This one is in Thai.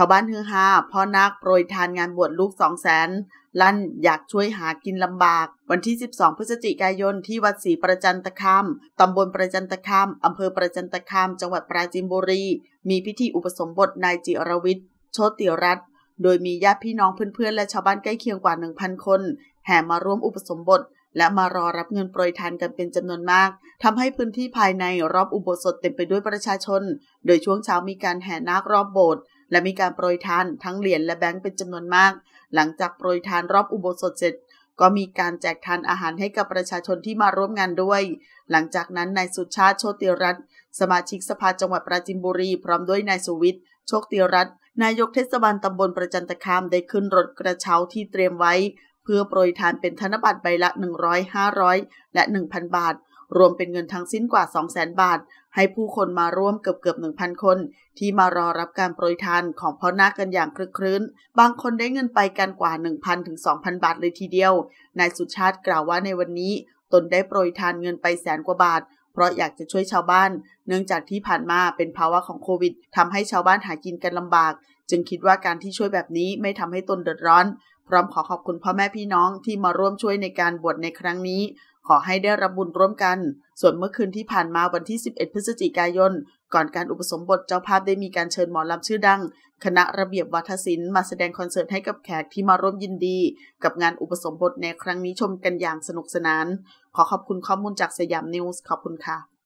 ชาวบ้านฮือฮาพ่อนักโปรยทานงานบวชลูกสองแสนลั่นอยากช่วยหากินลำบาก วันที่ 12 พฤศจิกายนที่วัดศรีประจันตคามตำบลประจันตคามอำเภอประจันตคาม จังหวัดปราจีนบุรี มีพิธีอุปสมบทนายจิรวิทย์โชติรัตน์โดยมีญาติพี่น้องเพื่อนๆ และชาวบ้านใกล้เคียงกว่า 1,000 คน แห่มาร่วมอุปสมบทและมารอรับเงินโปรยทานกันเป็นจำนวนมากทำให้พื้นที่ภายในรอบอุโบสถเต็มไปด้วยประชาชน โดยช่วงเช้ามีการแห่นาครอบโบสถ์และมีการโปรยทานทั้งเหรียญและแบงค์เป็นจำนวนมาก หลังจากโปรยทานรอบอุโบสถเสร็จ ก็มีการแจกทานอาหารให้กับประชาชนที่มาร่วมงานด้วย หลังจากนั้น นายสุชาติโชติรัตน์สมาชิกสภาจังหวัดปราจินบุรีพร้อมด้วยนายสุวิทย์โชติรัตน์นายกเทศบาลตำบลประจันตคามได้ขึ้นรถกระเช้าที่เตรียมไว้ เพื่อโปรยทานเป็นธนบัตรใบละ100 500และ1,000บาทรวมเป็นเงินทั้งสิ้นกว่า 200,000 บาท ให้ผู้คนมาร่วมเกือบเกือบ1,000 คน ที่มารอรับการโปรยทานของพ่อนาคกันอย่างคลึกครื้น บางคนได้เงินไปกันกว่า 1,000 ถึง 2,000 บาทเลยทีเดียว นายสุชาติกล่าวว่าในวันนี้ ตนได้โปรยทานเงินไปแสนกว่าบาท เพราะอยากจะช่วยชาวบ้าน เนื่องจากที่ผ่านมาเป็นภาวะของโควิด ทำให้ชาวบ้านหากินกันลำบาก จึงคิดว่าการที่ช่วยแบบนี้ไม่ทำให้ตนเดือดร้อน พร้อมขอขอบคุณพ่อแม่พี่น้องที่มาร่วมช่วยในการบวชในครั้งนี้ขอให้ได้รับบุญร่วมกัน ส่วนเมื่อคืนที่ผ่านมาวันที่ 11 พฤศจิกายน ก่อนการอุปสมบทเจ้าภาพได้มีการเชิญหมอลำชื่อดัง คณะระเบียบวัฒนศิลป์มาแสดงคอนเสิร์ตให้กับแขกที่มาร่วมยินดี กับงานอุปสมบทในครั้งนี้ชมกันอย่างสนุกสนาน ขอขอบคุณข้อมูลจากสยามนิวส์ ขอบคุณค่ะ